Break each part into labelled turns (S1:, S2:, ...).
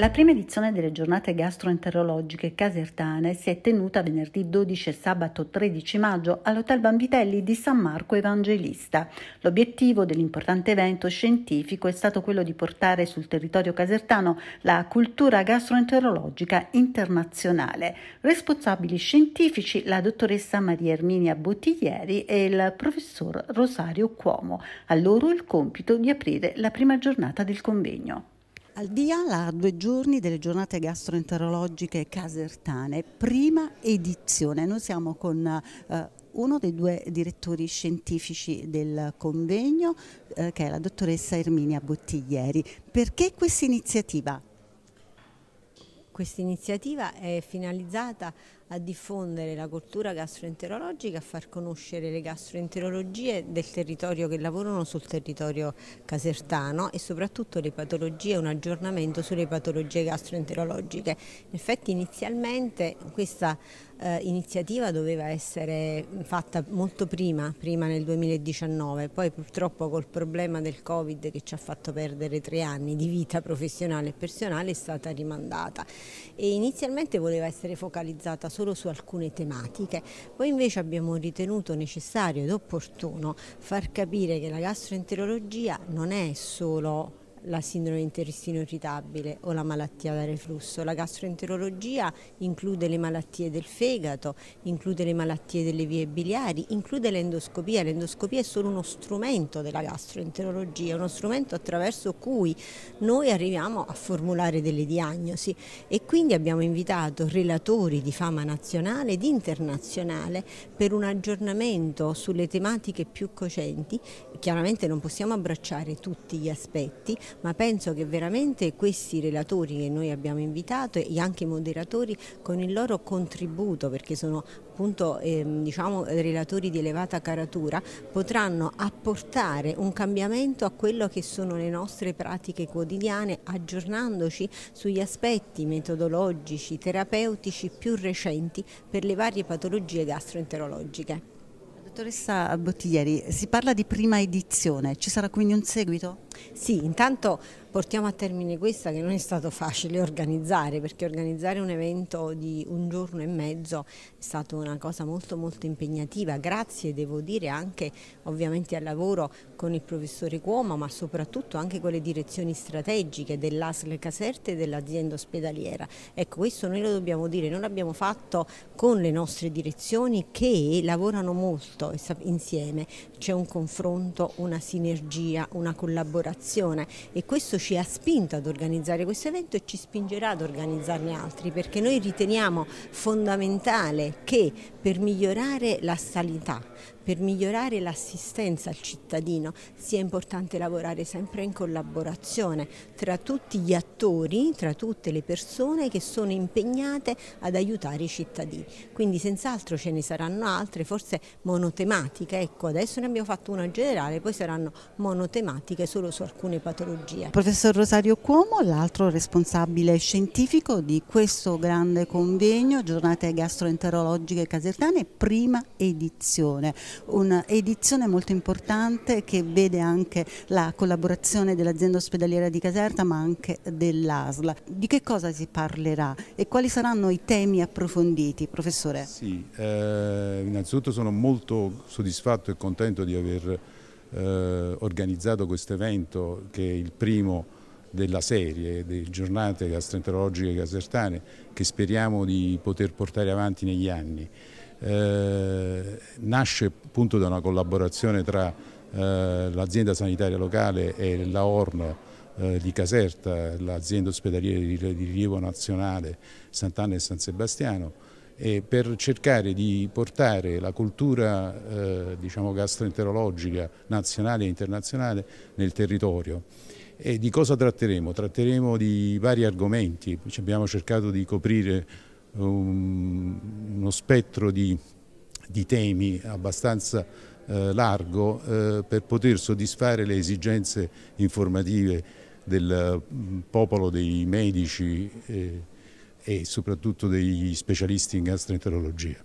S1: La prima edizione delle giornate gastroenterologiche casertane si è tenuta venerdì 12 e sabato 13 maggio all'Hotel Bambitelli di San Marco Evangelista. L'obiettivo dell'importante evento scientifico è stato quello di portare sul territorio casertano la cultura gastroenterologica internazionale. Responsabili scientifici la dottoressa Maria Erminia Bottiglieri e il professor Rosario Cuomo. A loro il compito di aprire la prima giornata del convegno. Al Diala a due giorni delle giornate gastroenterologiche casertane, prima edizione. Noi siamo con eh, uno dei due direttori scientifici del convegno, eh, che è la dottoressa Erminia Bottiglieri. Perché questa iniziativa?
S2: Questa iniziativa è finalizzata a diffondere la cultura gastroenterologica, a far conoscere le gastroenterologie del territorio che lavorano sul territorio casertano e soprattutto le patologie, un aggiornamento sulle patologie gastroenterologiche. In effetti inizialmente questa eh, iniziativa doveva essere fatta molto prima, prima nel 2019, poi purtroppo col problema del Covid che ci ha fatto perdere tre anni di vita professionale e personale è stata rimandata e inizialmente voleva essere focalizzata solo solo su alcune tematiche. Poi invece abbiamo ritenuto necessario ed opportuno far capire che la gastroenterologia non è solo la sindrome intestino irritabile o la malattia da reflusso. La gastroenterologia include le malattie del fegato, include le malattie delle vie biliari, include l'endoscopia. L'endoscopia è solo uno strumento della gastroenterologia, uno strumento attraverso cui noi arriviamo a formulare delle diagnosi e quindi abbiamo invitato relatori di fama nazionale ed internazionale per un aggiornamento sulle tematiche più cocenti. Chiaramente non possiamo abbracciare tutti gli aspetti, ma penso che veramente questi relatori che noi abbiamo invitato e anche i moderatori con il loro contributo, perché sono appunto ehm, diciamo, relatori di elevata caratura, potranno apportare un cambiamento a quello che sono le nostre pratiche quotidiane, aggiornandoci sugli aspetti metodologici, terapeutici più recenti per le varie patologie gastroenterologiche.
S1: Dottoressa Bottiglieri, si parla di prima edizione, ci sarà quindi un seguito? Sì, intanto
S2: portiamo a termine questa che non è stato facile organizzare perché organizzare un evento di un giorno e mezzo è stata una cosa molto molto impegnativa grazie devo dire anche ovviamente al lavoro con il professore Cuomo ma soprattutto anche con le direzioni strategiche dell'ASL Caserte e dell'azienda ospedaliera ecco questo noi lo dobbiamo dire noi l'abbiamo fatto con le nostre direzioni che lavorano molto insieme c'è un confronto una sinergia una collaborazione collaborazione e questo ci ha spinto ad organizzare questo evento e ci spingerà ad organizzarne altri perché noi riteniamo fondamentale che per migliorare la sanità, per migliorare l'assistenza al cittadino sia importante lavorare sempre in collaborazione tra tutti gli attori, tra tutte le persone che sono impegnate ad aiutare i cittadini. Quindi senz'altro ce ne saranno altre, forse monotematiche, ecco adesso ne abbiamo fatto una generale, poi saranno monotematiche solo su alcune patologie. Professor
S1: Rosario Cuomo, l'altro responsabile scientifico di questo grande convegno, giornate gastroenterologiche casere Casertane, prima edizione, un'edizione molto importante che vede anche la collaborazione dell'azienda ospedaliera di Caserta ma anche dell'ASL. Di che cosa si parlerà e quali saranno i temi approfonditi, professore?
S3: Sì, eh, innanzitutto sono molto soddisfatto e contento di aver eh, organizzato questo evento che è il primo della serie delle giornate gastroenterologiche casertane che speriamo di poter portare avanti negli anni. Eh, nasce appunto da una collaborazione tra eh, l'azienda sanitaria locale e la ORN eh, di Caserta, l'azienda ospedaliera di, di rilievo nazionale Sant'Anna e San Sebastiano, e per cercare di portare la cultura eh, diciamo gastroenterologica nazionale e internazionale nel territorio. E di cosa tratteremo? Tratteremo di vari argomenti, abbiamo cercato di coprire um, uno spettro di, di temi abbastanza eh, largo eh, per poter soddisfare le esigenze informative del mm, popolo dei medici eh, e soprattutto degli specialisti in gastroenterologia.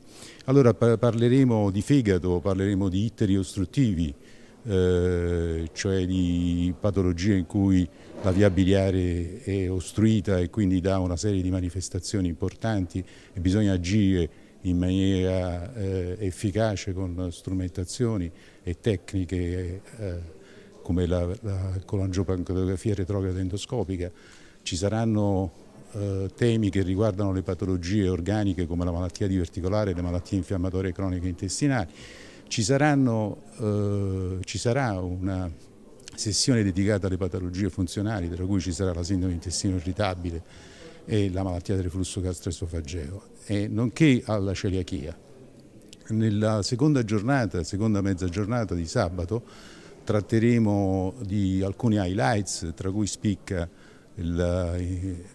S3: Allora par parleremo di fegato, parleremo di itteri ostruttivi, eh, cioè di patologie in cui la via biliare è ostruita e quindi dà una serie di manifestazioni importanti e bisogna agire in maniera eh, efficace con strumentazioni e tecniche eh, come la, la colangiopancreografia retrograda endoscopica. Ci saranno eh, temi che riguardano le patologie organiche come la malattia diverticolare e le malattie infiammatorie croniche intestinali. Ci, saranno, eh, ci sarà una sessione dedicata alle patologie funzionali, tra cui ci sarà la sindrome intestino irritabile e la malattia del flusso gastroesofageo, nonché alla celiachia. Nella seconda giornata, seconda mezza giornata di sabato, tratteremo di alcuni highlights, tra cui spicca la,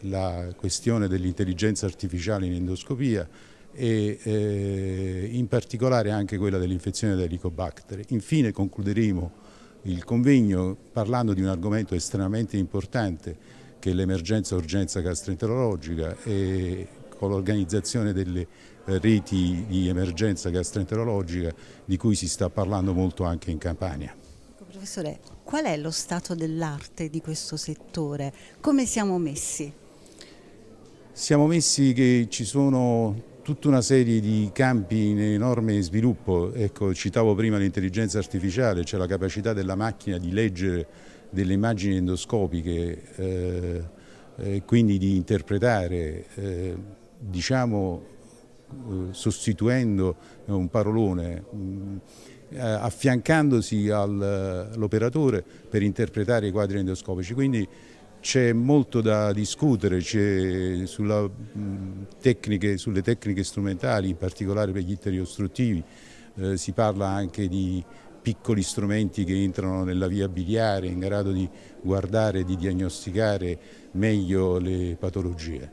S3: la questione dell'intelligenza artificiale in endoscopia e eh, in particolare anche quella dell'infezione da Helicobacter. Infine concluderemo il convegno parlando di un argomento estremamente importante che è l'emergenza urgenza gastroenterologica e con l'organizzazione delle eh, reti di emergenza gastroenterologica di cui si sta parlando molto anche in Campania. Ecco,
S1: professore, qual è lo stato dell'arte di questo settore? Come siamo messi?
S3: Siamo messi che ci sono tutta una serie di campi in enorme sviluppo, ecco, citavo prima l'intelligenza artificiale, cioè la capacità della macchina di leggere delle immagini endoscopiche, eh, eh, quindi di interpretare, eh, diciamo eh, sostituendo un parolone, mh, mm, eh, affiancandosi eh, all'operatore per interpretare i quadri endoscopici. Quindi c'è molto da discutere sulla, mh, tecniche, sulle tecniche strumentali, in particolare per gli itteri ostruttivi. Eh, si parla anche di piccoli strumenti che entrano nella via biliare in grado di guardare e di diagnosticare meglio le patologie.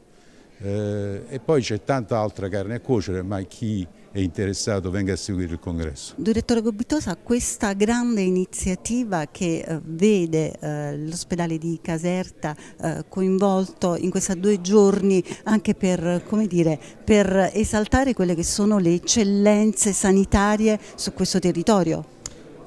S3: Eh, e poi c'è tanta altra carne a cuocere, ma chi è interessato venga a seguire il congresso.
S1: Direttore Gobitosa, questa grande iniziativa che eh, vede eh, l'ospedale di Caserta eh, coinvolto in questi due giorni anche per, dire, per esaltare quelle che sono le eccellenze sanitarie su questo territorio?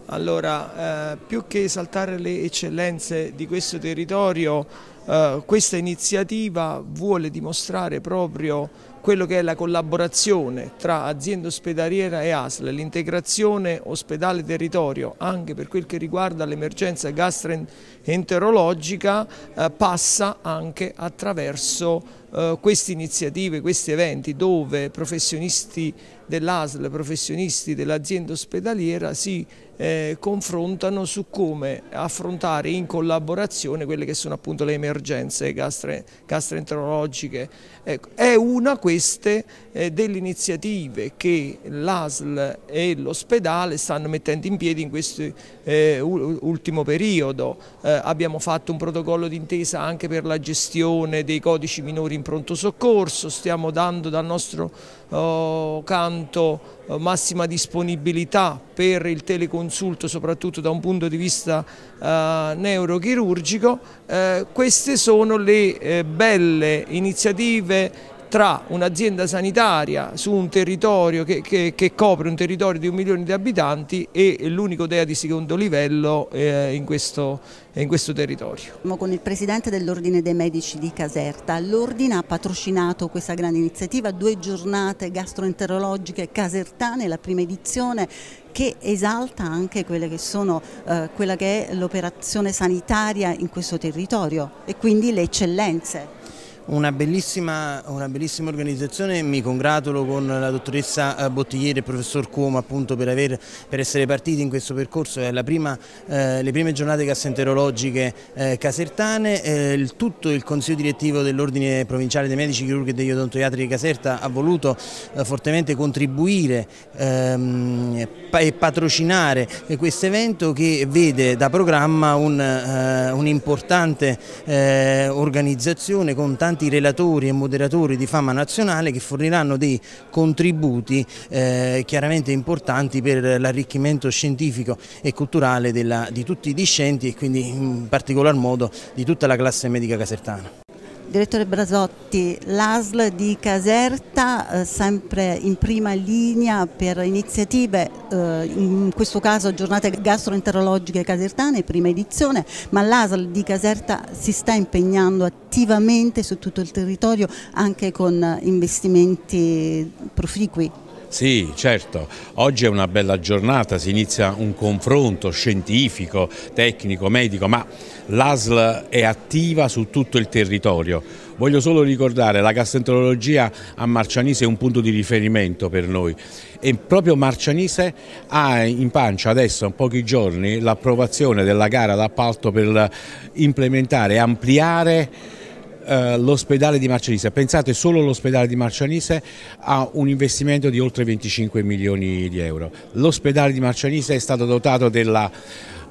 S4: Allora, eh, più che esaltare le eccellenze di questo territorio, eh, questa iniziativa vuole dimostrare proprio quello che è la collaborazione tra azienda ospedaliera e ASL, l'integrazione ospedale-territorio anche per quel che riguarda l'emergenza gastroenterologica eh, passa anche attraverso eh, queste iniziative, questi eventi dove professionisti dell'ASL, professionisti dell'azienda ospedaliera si eh, confrontano su come affrontare in collaborazione quelle che sono appunto le emergenze gastre, gastroenterologiche. Ecco, è una queste eh, delle iniziative che l'ASL e l'ospedale stanno mettendo in piedi in questo eh, ultimo periodo. Eh, abbiamo fatto un protocollo d'intesa anche per la gestione dei codici minori in pronto soccorso, stiamo dando dal nostro oh, canto eh, massima disponibilità per il teleconsulto soprattutto da un punto di vista eh, neurochirurgico, eh, queste sono le eh, belle iniziative tra un'azienda sanitaria su un territorio che, che, che, copre un territorio di un milione di abitanti e l'unico DEA di secondo livello eh, in, questo, in, questo, territorio.
S1: Siamo con il presidente dell'Ordine dei Medici di Caserta. L'Ordine ha patrocinato questa grande iniziativa, due giornate gastroenterologiche casertane, la prima edizione che esalta anche quelle che sono, eh, quella che è l'operazione sanitaria in questo territorio e quindi le eccellenze.
S5: Una bellissima, una bellissima, organizzazione, mi congratulo con la dottoressa eh, Bottigliere e il professor Cuomo appunto per, aver, per essere partiti in questo percorso, è prima, eh, le prime giornate cassenterologiche eh, casertane, eh, il, tutto il Consiglio Direttivo dell'Ordine Provinciale dei Medici, Chirurghi e degli Odontoiatri di Caserta ha voluto eh, fortemente contribuire ehm, e patrocinare questo evento che vede da programma eh, un'importante un organizzazione con tanti importanti relatori e moderatori di fama nazionale che forniranno dei contributi eh, chiaramente importanti per l'arricchimento scientifico e culturale della, di tutti i discenti e quindi in particolar modo di tutta la classe medica casertana.
S1: Direttore Brasotti, l'ASL di Caserta, eh, sempre in prima linea per iniziative, eh, in questo caso giornate gastroenterologiche casertane, prima edizione, ma l'ASL di Caserta si sta impegnando attivamente su tutto il territorio anche con investimenti
S6: proficui. Sì, certo. Oggi è una bella giornata, si inizia un confronto scientifico, tecnico, medico, ma l'ASL è attiva su tutto il territorio. Voglio solo ricordare che la gastroenterologia a Marcianise è un punto di riferimento per noi e proprio Marcianise ha in pancia adesso in pochi giorni l'approvazione della gara d'appalto per implementare e ampliare eh, l'ospedale di Marcianise. Pensate, solo l'ospedale di Marcianise ha un investimento di oltre 25 milioni di euro. L'ospedale di Marcianise è stato dotato della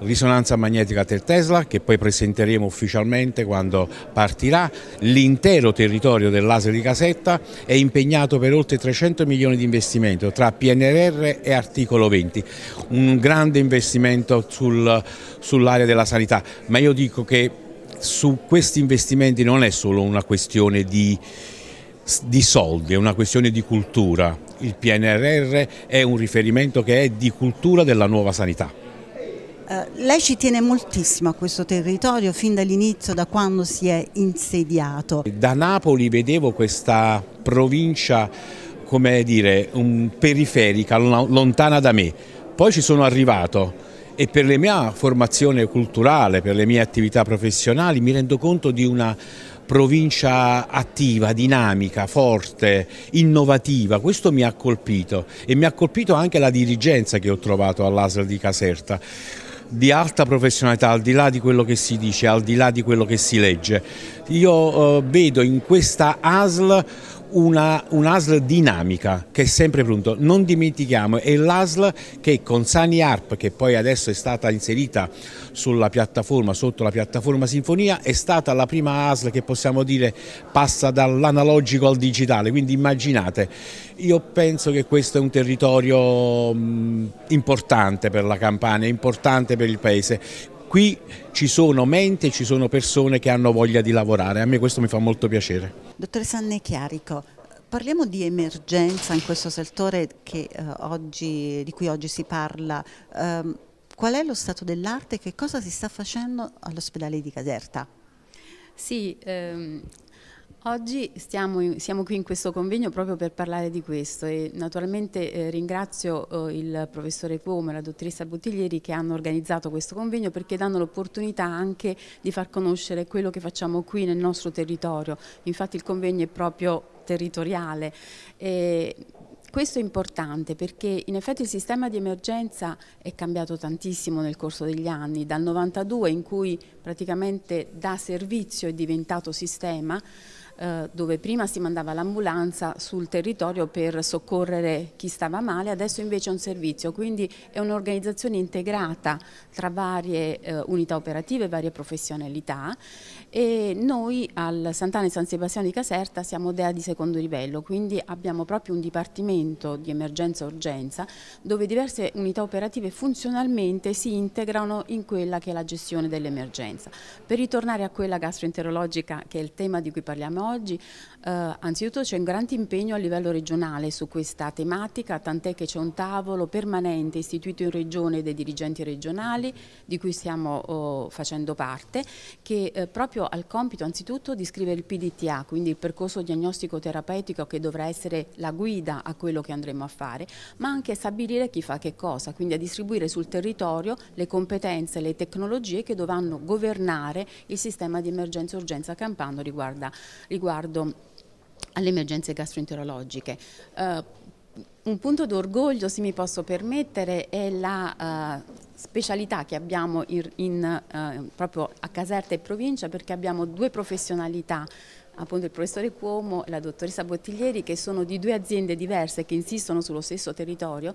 S6: risonanza magnetica del Tesla che poi presenteremo ufficialmente quando partirà. L'intero territorio dell'Asia di Casetta è impegnato per oltre 300 milioni di investimento tra PNRR e articolo 20, un grande investimento sul, sull'area della sanità, ma io dico che su questi investimenti non è solo una questione di, di soldi, è una questione di cultura. Il PNRR è un riferimento che è di cultura della nuova sanità.
S1: Eh, lei ci tiene moltissimo a questo territorio fin dall'inizio, da quando si è
S6: insediato. Da Napoli vedevo questa provincia, come dire, periferica, lontana da me. Poi ci sono arrivato e per la mia formazione culturale, per le mie attività professionali mi rendo conto di una provincia attiva, dinamica, forte, innovativa, questo mi ha colpito e mi ha colpito anche la dirigenza che ho trovato all'ASL di Caserta di alta professionalità, al di là di quello che si dice, al di là di quello che si legge. Io eh, vedo in questa ASL una, un'ASL dinamica che è sempre pronto. Non dimentichiamo, è l'ASL che con Sani Arp, che poi adesso è stata inserita sulla piattaforma, sotto la piattaforma Sinfonia, è stata la prima ASL che possiamo dire passa dall'analogico al digitale. Quindi immaginate, io penso che questo è un territorio mm, importante per la Campania, importante per il Paese qui ci sono mente, ci sono persone che hanno voglia di lavorare, a me questo mi fa molto piacere.
S1: Dottoressa Anne Chiarico, Parliamo di emergenza in questo settore che, eh, oggi, di cui oggi si parla. Eh, qual è lo stato dell'arte e che cosa si sta facendo all'ospedale di Caserta?
S7: Sì, ehm, Oggi stiamo, siamo qui in questo convegno proprio per parlare di questo e naturalmente eh, ringrazio eh, il professore Cuomo e la dottoressa Buttiglieri che hanno organizzato questo convegno perché danno l'opportunità anche di far conoscere quello che facciamo qui nel nostro territorio. Infatti il convegno è proprio territoriale. E questo è importante perché in effetti il sistema di emergenza è cambiato tantissimo nel corso degli anni, dal 92 in cui praticamente da servizio è diventato sistema eh, dove prima si mandava l'ambulanza sul territorio per soccorrere chi stava male, adesso invece è un servizio, quindi è un'organizzazione integrata tra varie eh, unità operative, varie professionalità e noi al Sant'Anna e San Sebastiano di Caserta siamo DEA di secondo livello, quindi abbiamo proprio un dipartimento di emergenza urgenza dove diverse unità operative funzionalmente si integrano in quella che è la gestione dell'emergenza. Per ritornare a quella gastroenterologica che è il tema di cui parliamo oggi, oggi, eh, anzitutto c'è un grande impegno a livello regionale su questa tematica, tant'è che c'è un tavolo permanente istituito in regione dei dirigenti regionali di cui stiamo oh, facendo parte, che eh, proprio al compito anzitutto di scrivere il PDTA, quindi il percorso diagnostico terapeutico che dovrà essere la guida a quello che andremo a fare, ma anche stabilire chi fa che cosa, quindi a distribuire sul territorio le competenze, le tecnologie che dovranno governare il sistema di emergenza-urgenza campano riguardo riguardo alle emergenze gastroenterologiche. Uh, un punto d'orgoglio, se mi posso permettere, è la uh, specialità che abbiamo in, in, uh, eh, proprio a Caserta e provincia perché abbiamo due professionalità appunto il professore Cuomo e la dottoressa Bottiglieri che sono di due aziende diverse che insistono sullo stesso territorio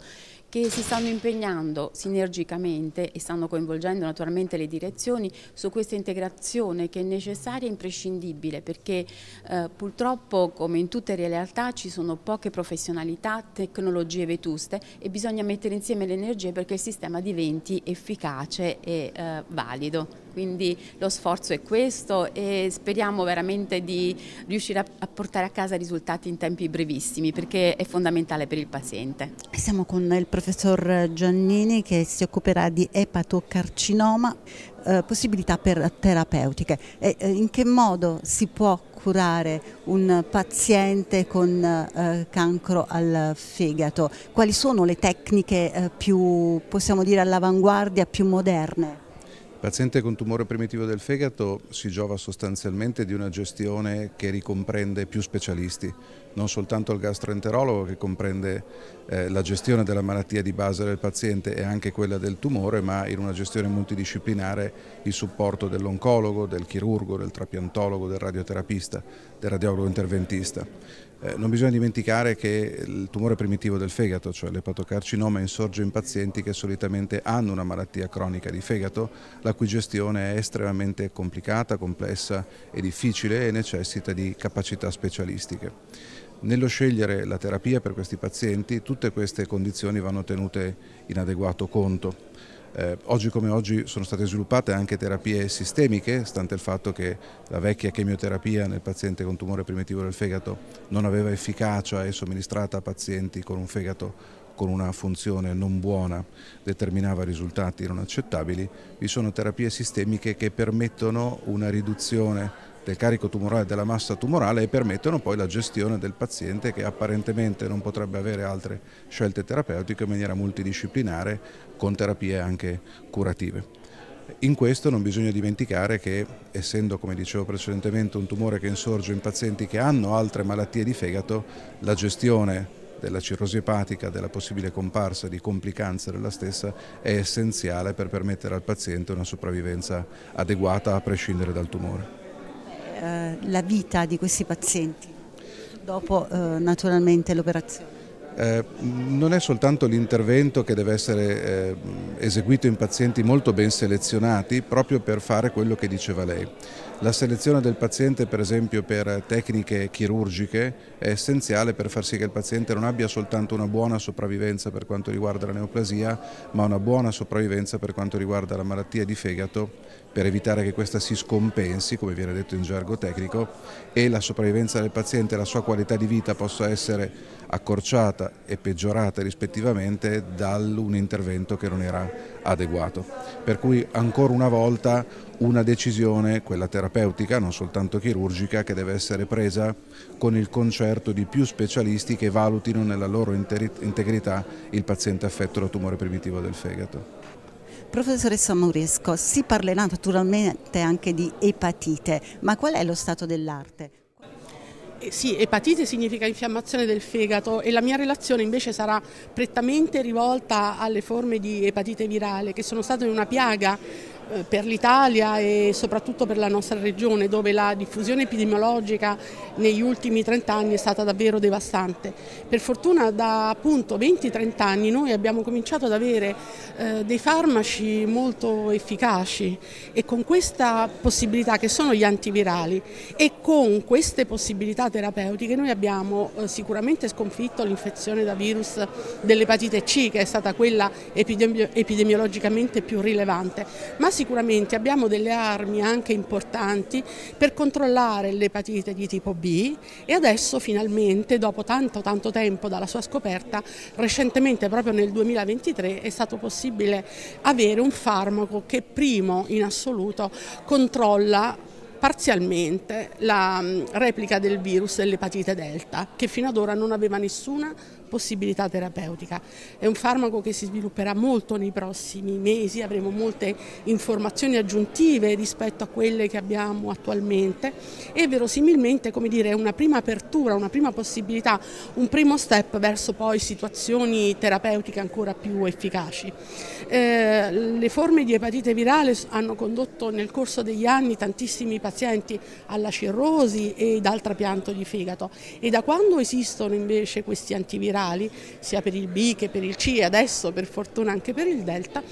S7: che si stanno impegnando sinergicamente e stanno coinvolgendo naturalmente le direzioni su questa integrazione che è necessaria e imprescindibile perché eh, purtroppo come in tutte le realtà ci sono poche professionalità, tecnologie vetuste e bisogna mettere insieme le energie perché il sistema diventi efficace e eh, valido quindi lo sforzo è questo e speriamo veramente di riuscire a, portare a casa risultati in tempi brevissimi perché è fondamentale per il paziente.
S1: Siamo con il professor Giannini che si occuperà di epatocarcinoma, eh, possibilità per terapeutiche. E, eh, in che modo si può curare un paziente con eh, cancro al fegato? Quali sono le tecniche eh, più, possiamo dire, all'avanguardia, più moderne?
S8: paziente con tumore primitivo del fegato si giova sostanzialmente di una gestione che ricomprende più specialisti, non soltanto il gastroenterologo che comprende eh, la gestione della malattia di base del paziente e anche quella del tumore, ma in una gestione multidisciplinare il supporto dell'oncologo, del chirurgo, del trapiantologo, del radioterapista, del radiologo interventista. Eh, non bisogna dimenticare che il tumore primitivo del fegato, cioè l'epatocarcinoma, insorge in pazienti che solitamente hanno una malattia cronica di fegato, la cui gestione è estremamente complicata, complessa e difficile e necessita di capacità specialistiche. Nello scegliere la terapia per questi pazienti tutte queste condizioni vanno tenute in adeguato conto. Eh, oggi come oggi sono state sviluppate anche terapie sistemiche, stante il fatto che la vecchia chemioterapia nel paziente con tumore primitivo del fegato non aveva efficacia e somministrata a pazienti con un fegato con una funzione non buona determinava risultati non accettabili, vi sono terapie sistemiche che permettono una riduzione del carico tumorale e della massa tumorale e permettono poi la gestione del paziente che apparentemente non potrebbe avere altre scelte terapeutiche in maniera multidisciplinare con terapie anche curative. In questo non bisogna dimenticare che, essendo come dicevo precedentemente un tumore che insorge in pazienti che hanno altre malattie di fegato, la gestione della cirrosi epatica, della possibile comparsa di complicanze della stessa è essenziale per permettere al paziente una sopravvivenza adeguata a prescindere dal tumore.
S1: Eh, la vita di questi pazienti dopo eh, naturalmente l'operazione?
S8: Eh, non è soltanto l'intervento che deve essere eh, eseguito in pazienti molto ben selezionati proprio per fare quello che diceva lei. La selezione del paziente per esempio per tecniche chirurgiche è essenziale per far sì che il paziente non abbia soltanto una buona sopravvivenza per quanto riguarda la neoplasia ma una buona sopravvivenza per quanto riguarda la malattia di fegato per evitare che questa si scompensi, come viene detto in gergo tecnico, e la sopravvivenza del paziente e la sua qualità di vita possa essere accorciata e peggiorata rispettivamente da un intervento che non era adeguato. Per cui ancora una volta una decisione, quella terapeutica, non soltanto chirurgica, che deve essere presa con il concerto di più specialisti che valutino nella loro integrità il paziente affetto da tumore primitivo del fegato.
S1: Professoressa Mauresco, si parlerà naturalmente anche di epatite, ma qual è lo stato dell'arte?
S9: Eh, sì, epatite significa infiammazione del fegato e la mia relazione invece sarà prettamente rivolta alle forme di epatite virale che sono state una piaga eh, per l'Italia e soprattutto per la nostra regione dove la diffusione epidemiologica negli ultimi 30 anni è stata davvero devastante. Per fortuna da appunto 20-30 anni noi abbiamo cominciato ad avere eh, dei farmaci molto efficaci e con questa possibilità che sono gli antivirali e con queste possibilità terapeutiche noi abbiamo eh, sicuramente sconfitto l'infezione da virus dell'epatite C che è stata quella epidemi epidemiologicamente più rilevante, ma sicuramente abbiamo delle armi anche importanti per controllare l'epatite di tipo B e adesso finalmente dopo tanto tanto tempo dalla sua scoperta recentemente proprio nel 2023 è stato possibile avere un farmaco che primo in assoluto controlla parzialmente la replica del virus dell'epatite delta che fino ad ora non aveva nessuna possibilità terapeutica. È un farmaco che si svilupperà molto nei prossimi mesi, avremo molte informazioni aggiuntive rispetto a quelle che abbiamo attualmente e verosimilmente come dire, è una prima apertura, una prima possibilità, un primo step verso poi situazioni terapeutiche ancora più efficaci. Eh, le forme di epatite virale hanno condotto nel corso degli anni tantissimi pazienti alla cirrosi ed al trapianto di fegato e da quando esistono invece questi antivirali generali, sia per il B che per il C e adesso per fortuna anche per il Delta,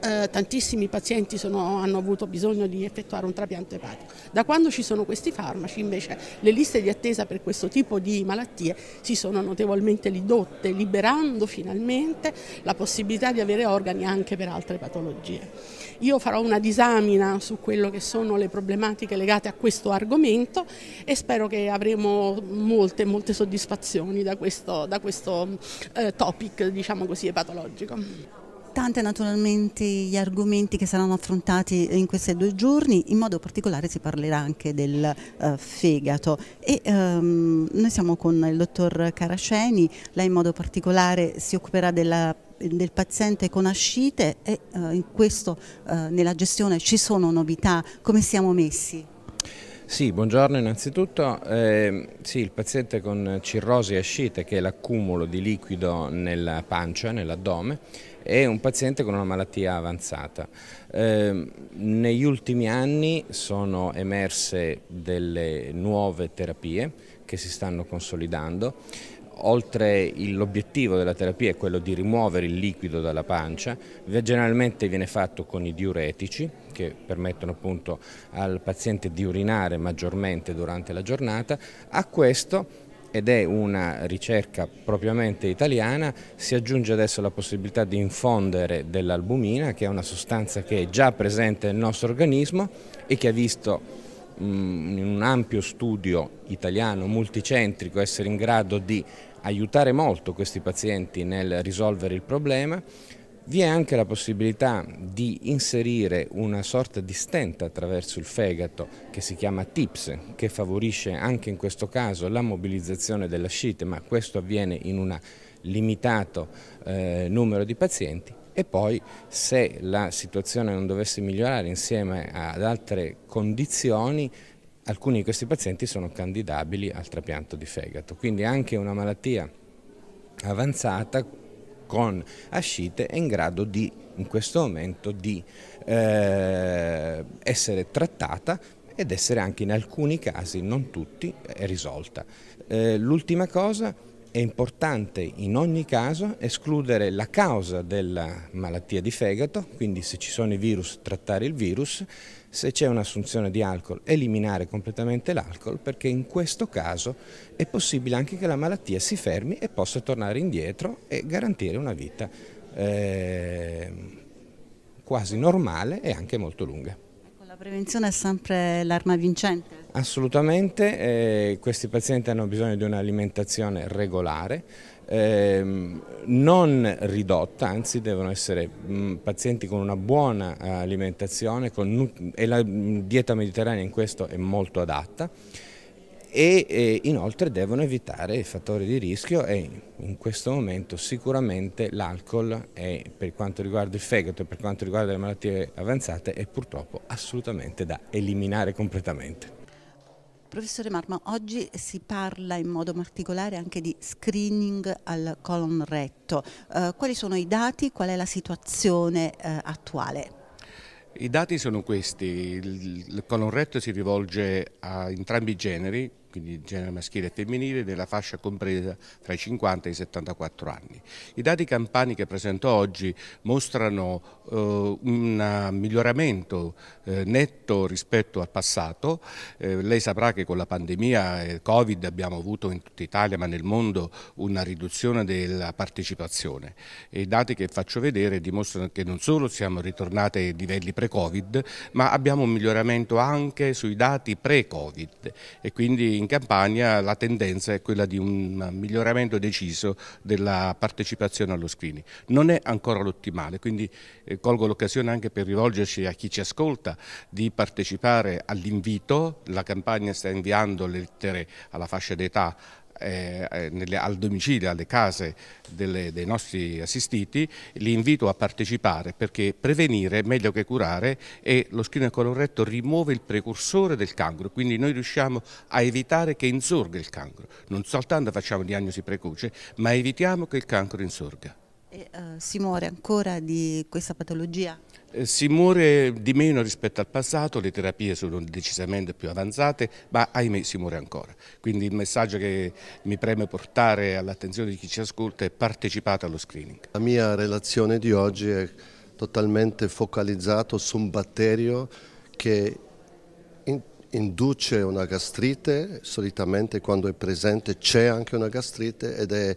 S9: eh, tantissimi pazienti sono, hanno avuto bisogno di effettuare un trapianto epatico. Da quando ci sono questi farmaci invece le liste di attesa per questo tipo di malattie si sono notevolmente ridotte, liberando finalmente la possibilità di avere organi anche per altre patologie. Io farò una disamina su quello che sono le problematiche legate a questo argomento e spero che avremo molte, molte soddisfazioni da questo, da questo eh, topic, diciamo così, patologico.
S1: Tanti naturalmente gli argomenti che saranno affrontati in questi due giorni, in modo particolare si parlerà anche del uh, fegato e um, noi siamo con il dottor Carasceni, lei in modo particolare si occuperà della del paziente con ascite e eh, in questo, eh, nella gestione ci sono novità, come siamo messi?
S10: Sì, buongiorno innanzitutto. Eh, sì, il paziente con cirrosi ascite, che è l'accumulo di liquido nella pancia, nell'addome, è un paziente con una malattia avanzata. Eh, negli ultimi anni sono emerse delle nuove terapie che si stanno consolidando oltre l'obiettivo della terapia è quello di rimuovere il liquido dalla pancia, generalmente viene fatto con i diuretici che permettono appunto al paziente di urinare maggiormente durante la giornata, a questo ed è una ricerca propriamente italiana, si aggiunge adesso la possibilità di infondere dell'albumina che è una sostanza che è già presente nel nostro organismo e che ha visto mm, in un ampio studio italiano multicentrico essere in grado di aiutare molto questi pazienti nel risolvere il problema. Vi è anche la possibilità di inserire una sorta di stenta attraverso il fegato che si chiama TIPS, che favorisce anche in questo caso la mobilizzazione dell'ascite, ma questo avviene in un limitato eh, numero di pazienti e poi se la situazione non dovesse migliorare insieme ad altre condizioni alcuni di questi pazienti sono candidabili al trapianto di fegato, quindi anche una malattia avanzata con ascite è in grado di, in questo momento, di eh, essere trattata ed essere anche in alcuni casi, non tutti, eh, risolta. Eh, L'ultima cosa è importante in ogni caso escludere la causa della malattia di fegato, quindi se ci sono i virus trattare il virus, se c'è un'assunzione di alcol eliminare completamente l'alcol perché in questo caso è possibile anche che la malattia si fermi e possa tornare indietro e garantire una vita eh, quasi normale e anche molto lunga
S1: prevenzione è sempre l'arma vincente?
S10: Assolutamente, eh, questi pazienti hanno bisogno di un'alimentazione regolare, ehm, non ridotta, anzi devono essere mh, mm, pazienti con una buona alimentazione con, e la mh, mm, dieta mediterranea in questo è molto adatta e, inoltre devono evitare i fattori di rischio e in questo momento sicuramente l'alcol per quanto riguarda il fegato e per quanto riguarda le malattie avanzate è purtroppo assolutamente da eliminare completamente.
S1: Professore Marmo, oggi si parla in modo particolare anche di screening al colon retto. Eh, quali sono i dati? Qual è la situazione eh, attuale?
S11: I dati sono questi, il colonretto si rivolge a entrambi i generi, quindi genere maschile e femminile, nella fascia compresa tra i 50 e i 74 anni. I dati campani che presento oggi mostrano eh, un miglioramento eh, netto rispetto al passato. Eh, lei saprà che con la pandemia e il Covid abbiamo avuto in tutta Italia, ma nel mondo, una riduzione della partecipazione. E I dati che faccio vedere dimostrano che non solo siamo ritornati ai livelli pre-Covid, ma abbiamo un miglioramento anche sui dati pre-Covid e quindi in Campania la tendenza è quella di un miglioramento deciso della partecipazione allo screening. Non è ancora l'ottimale, quindi eh, colgo l'occasione anche per rivolgerci a chi ci ascolta di partecipare all'invito, la campagna sta inviando le lettere alla fascia d'età eh, eh, nelle, al domicilio, alle case delle, dei nostri assistiti, li invito a partecipare perché prevenire è meglio che curare e lo screening coloretto rimuove il precursore del cancro, quindi noi riusciamo a evitare che insorga il cancro. Non soltanto facciamo diagnosi precoce, ma evitiamo che il cancro insorga.
S1: E, uh, si muore ancora di questa patologia?
S11: Eh, si muore di meno rispetto al passato, le terapie sono decisamente più avanzate, ma ahimè si muore ancora. Quindi il messaggio che mi preme portare all'attenzione di chi ci ascolta è partecipate allo screening.
S12: La mia relazione di oggi è totalmente focalizzata su un batterio che induce una gastrite, solitamente quando è presente c'è anche una gastrite ed è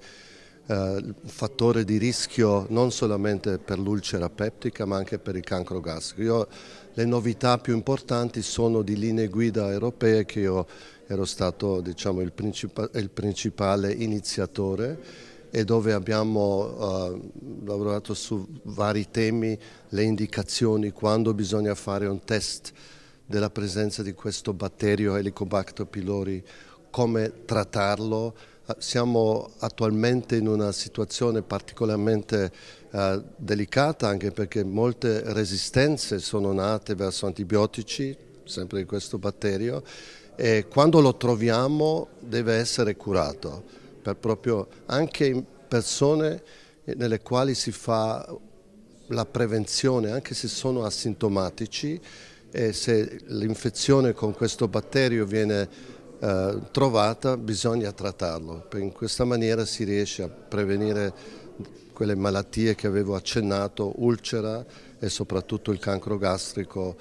S12: eh, fattore di rischio non solamente per l'ulcera peptica ma anche per il cancro gastrico. Io, le novità più importanti sono di linee guida europee che io ero stato diciamo, il, princip il principale iniziatore e dove abbiamo uh, lavorato su vari temi, le indicazioni, quando bisogna fare un test della presenza di questo batterio Helicobacter pylori, come trattarlo, eh, siamo attualmente in una situazione particolarmente eh, delicata anche perché molte resistenze sono nate verso antibiotici, sempre di questo batterio, e quando lo troviamo deve essere curato, per proprio anche in persone nelle quali si fa la prevenzione, anche se sono asintomatici, e se l'infezione con questo batterio viene eh, trovata bisogna trattarlo, in questa maniera si riesce a prevenire quelle malattie che avevo accennato, ulcera e soprattutto il cancro gastrico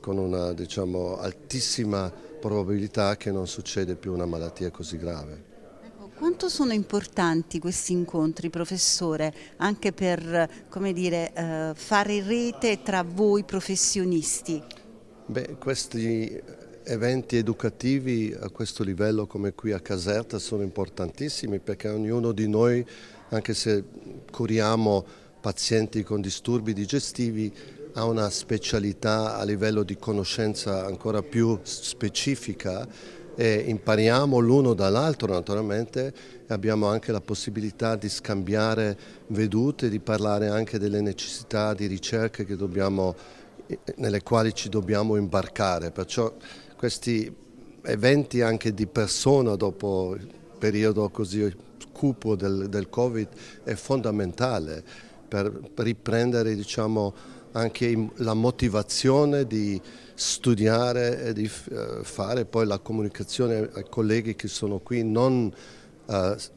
S12: con una diciamo, altissima probabilità che non succede più una malattia così grave.
S1: Ecco, quanto sono importanti questi incontri, professore, anche per come dire, eh, fare rete tra voi professionisti?
S12: Beh, questi eventi educativi a questo livello come qui a Caserta sono importantissimi perché ognuno di noi, anche se curiamo pazienti con disturbi digestivi, ha una specialità a livello di conoscenza ancora più specifica e impariamo l'uno dall'altro naturalmente e abbiamo anche la possibilità di scambiare vedute, di parlare anche delle necessità di ricerche dobbiamo, eh, nelle quali ci dobbiamo imbarcare. Perciò questi eventi anche di persona dopo il periodo così cupo del, del Covid è fondamentale per riprendere diciamo, anche la motivazione di studiare e di eh, fare poi la comunicazione ai colleghi che sono qui non uh,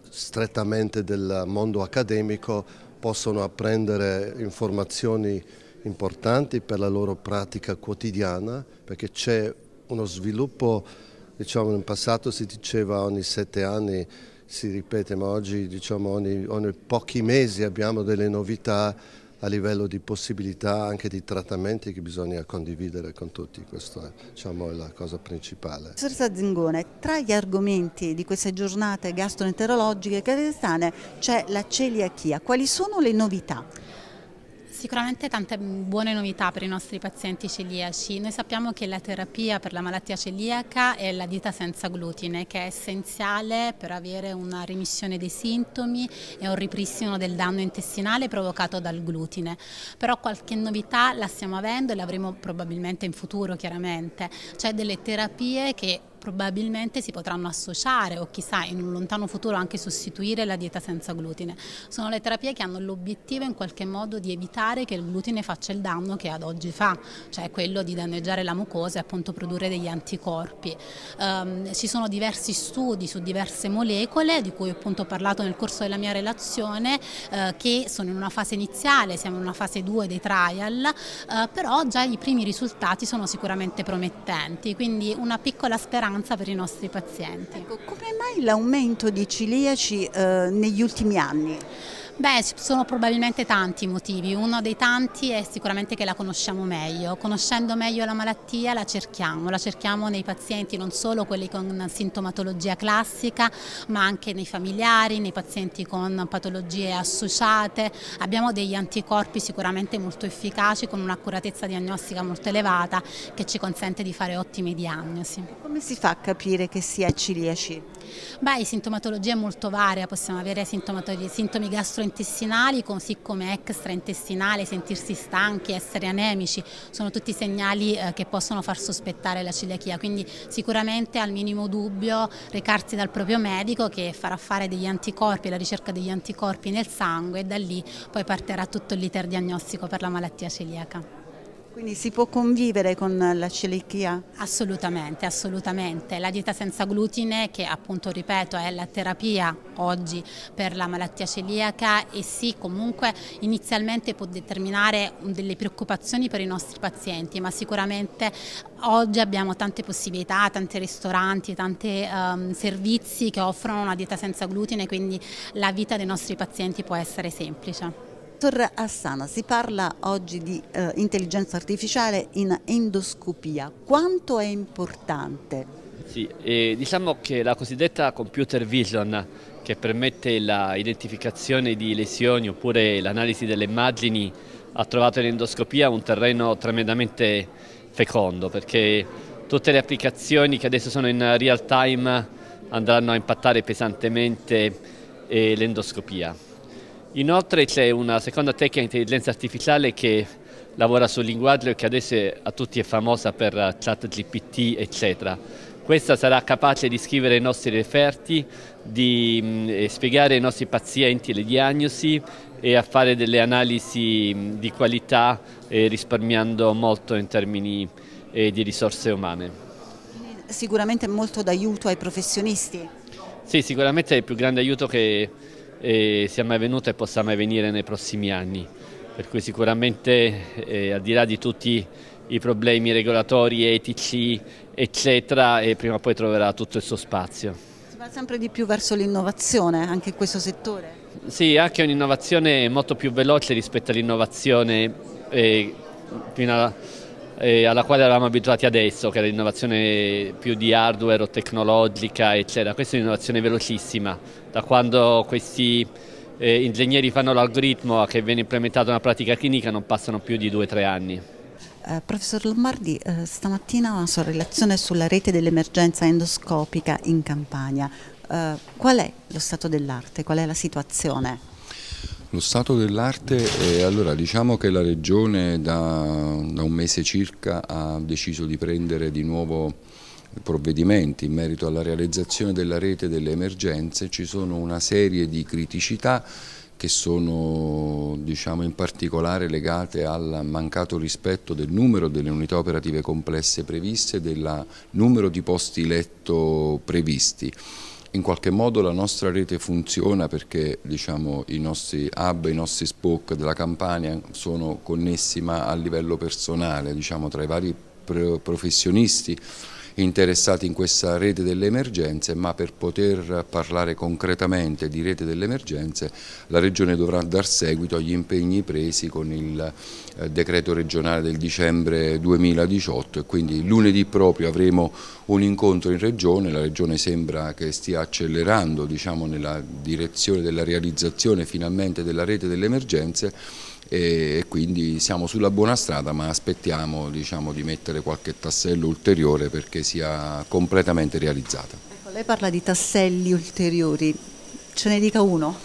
S12: strettamente del mondo accademico possono apprendere informazioni importanti per la loro pratica quotidiana perché c'è uno sviluppo, diciamo in passato si diceva ogni sette anni, si ripete, ma oggi diciamo ogni, ogni pochi mesi abbiamo delle novità a livello di possibilità anche di trattamenti che bisogna condividere con tutti, questa diciamo, è la cosa principale.
S1: Professoressa Zingone, tra gli argomenti di queste giornate gastroenterologiche kazakstane c'è la celiachia, quali sono le novità?
S13: Sicuramente tante buone novità per i nostri pazienti celiaci. Noi sappiamo che la terapia per la malattia celiaca è la dieta senza glutine, che è essenziale per avere una rimissione dei sintomi e un ripristino del danno intestinale provocato dal glutine. Però qualche novità la stiamo avendo e l'avremo probabilmente in futuro, chiaramente. Cioè delle terapie che probabilmente si potranno associare o chissà in un lontano futuro anche sostituire la dieta senza glutine. Sono le terapie che hanno l'obiettivo in qualche modo di evitare che il glutine faccia il danno che ad oggi fa, cioè quello di danneggiare la mucosa e appunto produrre degli anticorpi. Um, ci sono diversi studi su diverse molecole di cui appunto ho parlato nel corso della mia relazione uh, che sono in una fase iniziale, siamo in una fase 2 dei trial, uh, però già i primi risultati sono sicuramente promettenti, quindi una piccola speranza speranza per i nostri pazienti. Ecco, come mai l'aumento di ciliaci eh, negli ultimi anni? Beh, ci sono probabilmente tanti motivi, uno dei tanti è sicuramente che la conosciamo meglio, conoscendo meglio la malattia la cerchiamo, la cerchiamo nei pazienti non solo quelli con sintomatologia classica, ma anche nei familiari, nei pazienti con patologie associate, abbiamo degli anticorpi sicuramente molto efficaci con un'accuratezza diagnostica molto elevata che ci consente di fare ottime diagnosi. Come si fa a
S1: capire che si è ciliaci?
S13: Beh, sintomatologia è molto varia, possiamo avere sintomi gastrointestinali così come extraintestinale, sentirsi stanchi, essere anemici, sono tutti segnali eh, che possono far sospettare la celiachia, quindi sicuramente al minimo dubbio recarsi dal proprio medico che farà fare degli anticorpi, la ricerca degli anticorpi nel sangue e da lì poi partirà tutto l'iter diagnostico per la malattia celiaca. Quindi si può convivere con la celiachia? Assolutamente, assolutamente. La dieta senza glutine che appunto ripeto è la terapia oggi per la malattia celiaca e sì comunque inizialmente può determinare delle preoccupazioni per i nostri pazienti ma sicuramente oggi abbiamo tante possibilità, tanti ristoranti, tanti um, servizi che offrono una dieta senza glutine quindi la vita dei nostri pazienti può essere semplice.
S1: Dottor Assana, si parla oggi di eh, intelligenza artificiale in endoscopia. Quanto è importante?
S14: Sì, eh, diciamo che la cosiddetta computer vision che permette l'identificazione di lesioni oppure l'analisi delle immagini ha trovato in endoscopia un terreno tremendamente fecondo perché tutte le applicazioni che adesso sono in real time andranno a impattare pesantemente eh, l'endoscopia. Inoltre c'è una seconda tecnica di intelligenza artificiale che lavora sul linguaggio e che adesso a tutti è famosa per ChatGPT, eccetera. Questa sarà capace di scrivere i nostri referti, di mh, mm, eh, spiegare ai nostri pazienti le diagnosi e a fare delle analisi mh, mm, di qualità eh, risparmiando molto in termini eh, di risorse umane.
S1: Sicuramente molto d'aiuto ai professionisti.
S14: Sì, sicuramente è il più grande aiuto che eh, sia mai venuta e possa mai venire nei prossimi anni. Per cui sicuramente eh, al di là di tutti i problemi regolatori, etici, eccetera, e prima o poi troverà tutto il suo spazio.
S1: Si va sempre di più verso l'innovazione anche in questo settore?
S14: Sì, anche un'innovazione molto più veloce rispetto all'innovazione eh, fino alla, eh, alla quale eravamo abituati adesso, che era l'innovazione più di hardware o tecnologica, eccetera. Questa è un'innovazione velocissima da quando questi eh, ingegneri fanno l'algoritmo che viene implementata una pratica clinica non passano più di due o tre anni.
S1: Uh, professor Lombardi, uh, stamattina una sua relazione sulla rete dell'emergenza endoscopica in Campania. Uh, qual è lo stato dell'arte? Qual è la situazione?
S15: Lo stato dell'arte, allora diciamo che la Regione da, da, un mese circa ha deciso di prendere di nuovo provvedimenti in merito alla realizzazione della rete delle emergenze ci sono una serie di criticità che sono diciamo, in particolare legate al mancato rispetto del numero delle unità operative complesse previste e del numero di posti letto previsti. In qualche modo la nostra rete funziona perché diciamo, i nostri hub, i nostri spoke della Campania sono connessi ma a livello personale, diciamo, tra i vari professionisti interessati in questa rete delle emergenze, ma per poter parlare concretamente di rete delle emergenze la Regione dovrà dar seguito agli impegni presi con il eh, decreto regionale del dicembre 2018 e quindi lunedì proprio avremo un incontro in Regione, la Regione sembra che stia accelerando diciamo, nella direzione della realizzazione finalmente della rete delle emergenze e quindi siamo sulla buona strada ma aspettiamo diciamo, di mettere qualche tassello ulteriore perché sia completamente realizzata.
S1: Ecco, lei parla di tasselli ulteriori, ce ne dica uno?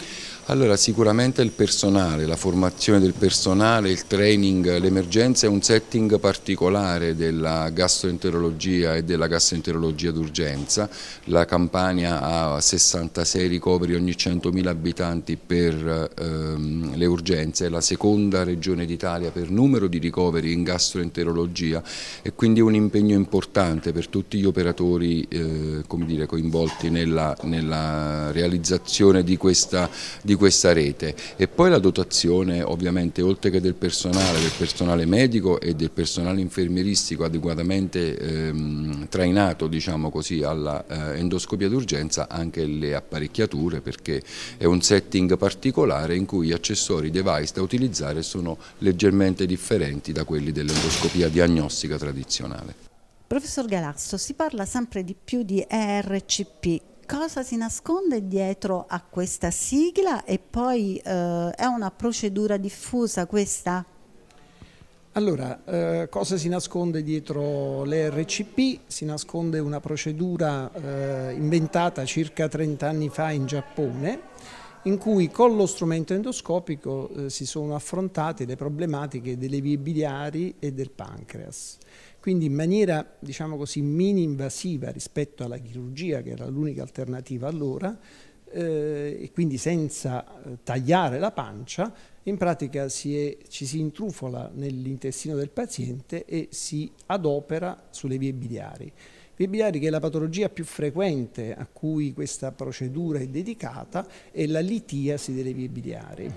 S15: Allora sicuramente il personale, la formazione del personale, il training, l'emergenza è un setting particolare della gastroenterologia e della gastroenterologia d'urgenza. La Campania ha 66 ricoveri ogni 100.000 abitanti per ehm, le urgenze, è la seconda regione d'Italia per numero di ricoveri in gastroenterologia e quindi è un impegno importante per tutti gli operatori eh, dire, coinvolti nella, nella, realizzazione di questa di questa rete e poi la dotazione ovviamente oltre che del personale, del personale medico e del personale infermieristico adeguatamente ehm, trainato diciamo così alla eh, d'urgenza anche le apparecchiature perché è un setting particolare in cui gli accessori, i device da utilizzare sono leggermente differenti da quelli dell'endoscopia diagnostica tradizionale.
S1: Professor Galasso, si parla sempre di più di ERCP, cosa si nasconde dietro a questa sigla e poi eh, è una procedura diffusa questa?
S5: Allora, eh, cosa si nasconde dietro le RCP? Si nasconde una procedura eh, inventata circa 30 anni fa in Giappone in cui con lo strumento endoscopico eh, si sono affrontate le problematiche delle vie biliari e del pancreas. Quindi in maniera, diciamo così, mini-invasiva rispetto alla chirurgia, che era l'unica alternativa allora, eh, e quindi senza eh, tagliare la pancia, in pratica si è, ci si intrufola nell'intestino del paziente e si adopera sulle vie biliari. Vie biliari che è la patologia più frequente a cui questa procedura è dedicata è la litiasi delle vie biliari.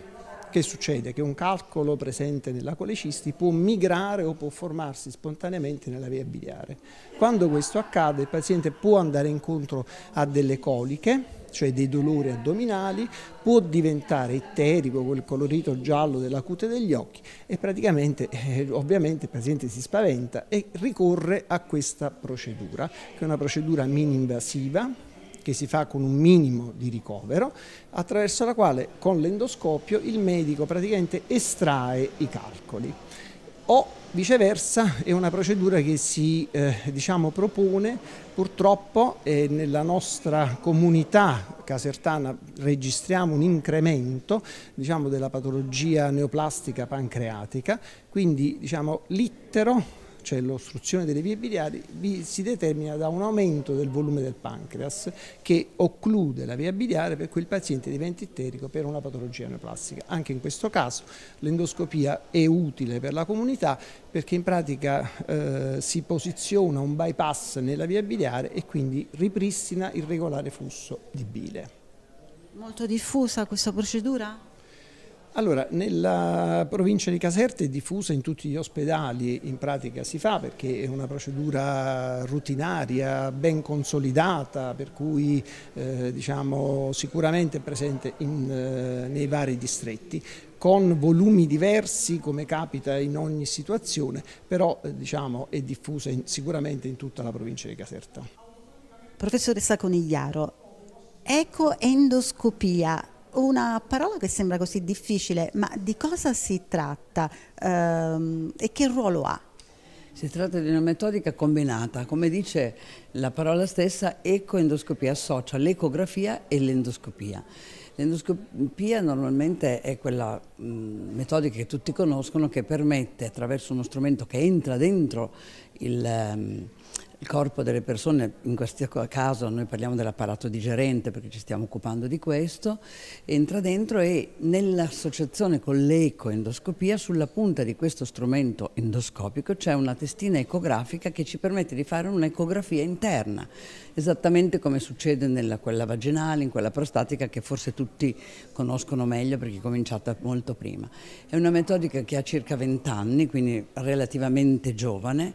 S5: Che succede? Che un calcolo presente nella colecisti può migrare o può formarsi spontaneamente nella via biliare. Quando questo accade il paziente può andare incontro a delle coliche, cioè dei dolori addominali, può diventare etterico, quel colorito giallo della cute degli occhi e praticamente eh, ovviamente il paziente si spaventa e ricorre a questa procedura, che è una procedura mini invasiva che si fa con un minimo di ricovero, attraverso la quale con l'endoscopio il medico praticamente estrae i calcoli. O viceversa è una procedura che si eh, diciamo, propone purtroppo eh, nella nostra comunità casertana registriamo un incremento diciamo, della patologia neoplastica pancreatica quindi diciamo, l'ittero cioè l'ostruzione delle vie biliari, si determina da un aumento del volume del pancreas che occlude la via biliare per cui il paziente diventa itterico per una patologia neoplastica. Anche in questo caso l'endoscopia è utile per la comunità perché in pratica eh, si posiziona un bypass nella via biliare e quindi ripristina il regolare flusso di bile.
S1: Molto diffusa questa procedura?
S5: Allora, nella provincia di Caserta è diffusa in tutti gli ospedali, in pratica si fa perché è una procedura rutinaria, ben consolidata, per cui eh, diciamo, sicuramente è presente in, eh, nei vari distretti con volumi diversi come capita in ogni situazione, però eh, diciamo, è diffusa in, sicuramente in tutta la provincia di Caserta.
S1: Professoressa Conigliaro, ecoendoscopia una parola che sembra così difficile, ma di cosa si tratta ehm, e che ruolo
S16: ha? Si tratta di una metodica combinata, come dice la parola stessa, ecoendoscopia associa l'ecografia e l'endoscopia. L'endoscopia normalmente è quella mh, metodica che tutti conoscono che permette attraverso uno strumento che entra dentro il, mh, ehm, il corpo delle persone, in questo caso noi parliamo dell'apparato digerente perché ci stiamo occupando di questo, entra dentro e nell'associazione con l'ecoendoscopia sulla punta di questo strumento endoscopico c'è una testina ecografica che ci permette di fare un'ecografia interna, esattamente come succede nella quella vaginale, in quella prostatica che forse tutti conoscono meglio perché è cominciata molto prima. È una metodica che ha circa 20 anni, quindi relativamente giovane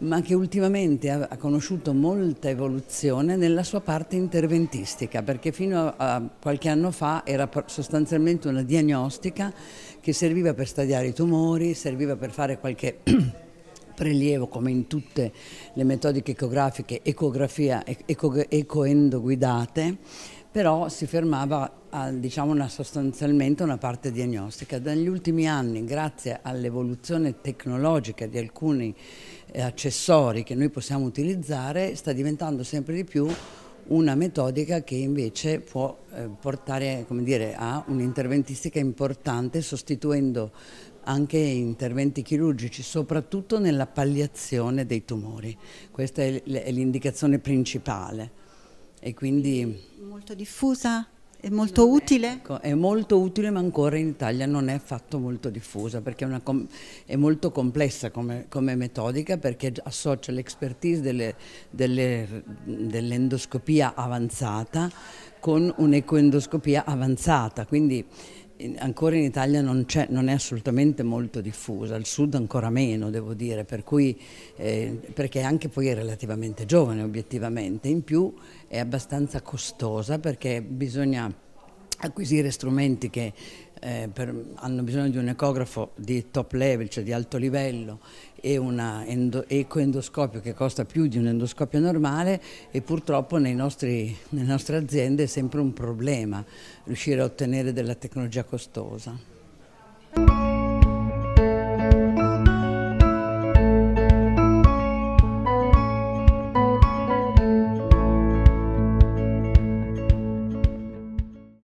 S16: ma che ultimamente ha, conosciuto molta evoluzione nella sua parte interventistica, perché fino a, qualche anno fa era sostanzialmente una diagnostica che serviva per stadiare i tumori, serviva per fare qualche prelievo come in tutte le metodiche ecografiche, ecografia, eco, ecoendoguidate, però si fermava a, diciamo, una, sostanzialmente una parte diagnostica. Negli ultimi anni, grazie all'evoluzione tecnologica di alcuni eh, accessori che noi possiamo utilizzare sta diventando sempre di più una metodica che invece può eh, portare dire, a un'interventistica importante sostituendo anche interventi chirurgici, soprattutto nella palliazione dei tumori. Questa è l'indicazione principale. E quindi...
S1: Molto diffusa?
S16: È molto non utile? ecco, è molto utile ma ancora in Italia non è affatto molto diffusa perché è, è molto complessa come, come, metodica perché associa l'expertise dell'endoscopia avanzata con un'ecoendoscopia avanzata, quindi ancora in Italia non, è, non è assolutamente molto diffusa, al sud ancora meno devo dire, per cui, eh, perché anche poi è relativamente giovane obiettivamente, in più è abbastanza costosa perché bisogna acquisire strumenti che eh, per, hanno bisogno di un ecografo di top level, cioè di alto livello e un ecoendoscopio che costa più di un endoscopio normale e purtroppo nostri, nelle nostre aziende è sempre un problema riuscire a ottenere della tecnologia costosa.